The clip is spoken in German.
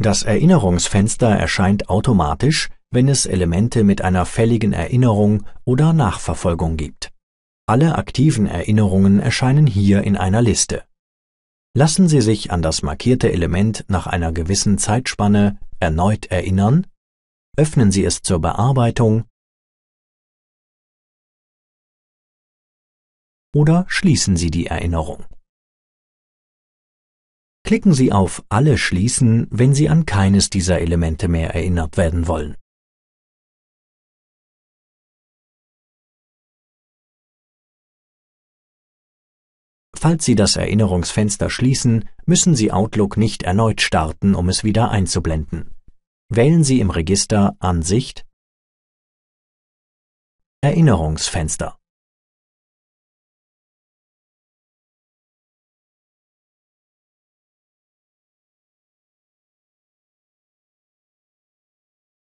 Das Erinnerungsfenster erscheint automatisch, wenn es Elemente mit einer fälligen Erinnerung oder Nachverfolgung gibt. Alle aktiven Erinnerungen erscheinen hier in einer Liste. Lassen Sie sich an das markierte Element nach einer gewissen Zeitspanne erneut erinnern, öffnen Sie es zur Bearbeitung oder schließen Sie die Erinnerung. Klicken Sie auf Alle schließen, wenn Sie an keines dieser Elemente mehr erinnert werden wollen. Falls Sie das Erinnerungsfenster schließen, müssen Sie Outlook nicht erneut starten, um es wieder einzublenden. Wählen Sie im Register Ansicht Erinnerungsfenster.